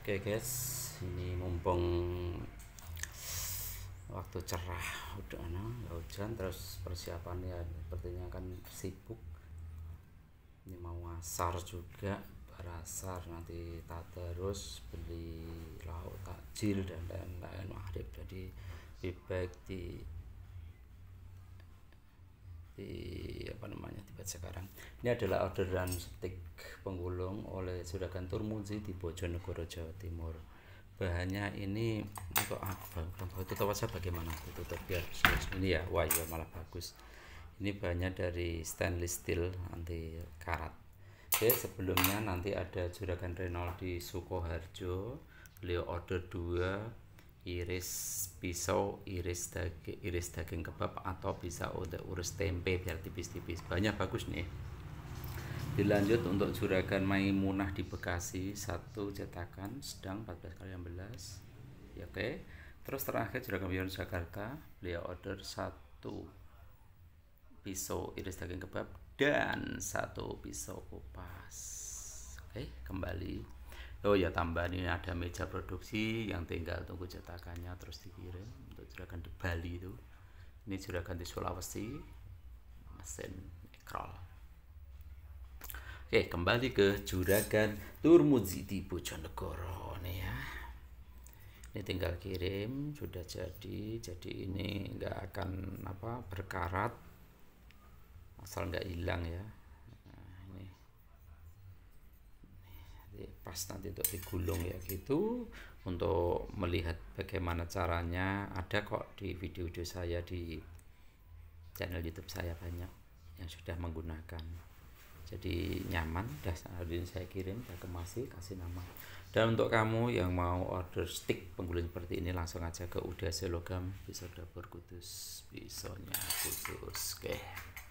Oke okay guys, ini mumpung waktu cerah udah ana nggak hujan terus persiapannya sepertinya kan sibuk ini mau asar juga berasar nanti tak terus beli lauk takjil dan lain-lain maghrib jadi lebih baik di di apa sekarang ini adalah orderan stik penggulung oleh Juragan Turmuzi di Bojonegoro Jawa Timur bahannya ini untuk apa ah, tutup aja bagaimana tutup biar ini ya wah ya malah bagus ini bahannya dari stainless steel anti karat oke sebelumnya nanti ada Juragan Renault di Sukoharjo beliau order 2 iris pisau, iris daging, iris daging kebab atau bisa untuk urus tempe biar tipis-tipis. Banyak bagus nih. Dilanjut untuk juragan Maimunah di Bekasi satu cetakan sedang 14 kali 16. Ya, oke. Okay. Terus terakhir juragan Bion Jakarta, beliau order satu pisau iris daging kebab dan satu pisau kupas. Oke, okay, kembali oh ya tambah ini ada meja produksi yang tinggal tunggu cetakannya terus dikirim untuk juragan di Bali itu ini juragan di Sulawesi mesin ekrol oke kembali ke juragan Turmuzi di Bojonegoro nih ya ini tinggal kirim sudah jadi jadi ini nggak akan apa berkarat asal nggak hilang ya pas nanti untuk digulung ya gitu untuk melihat bagaimana caranya ada kok di video-video saya di channel YouTube saya banyak yang sudah menggunakan jadi nyaman dah hari ini saya kirim saya kemasi kasih nama dan untuk kamu yang mau order stick penggulung seperti ini langsung aja ke udah Selogam bisa dapur kudus bisonya kudus oke okay.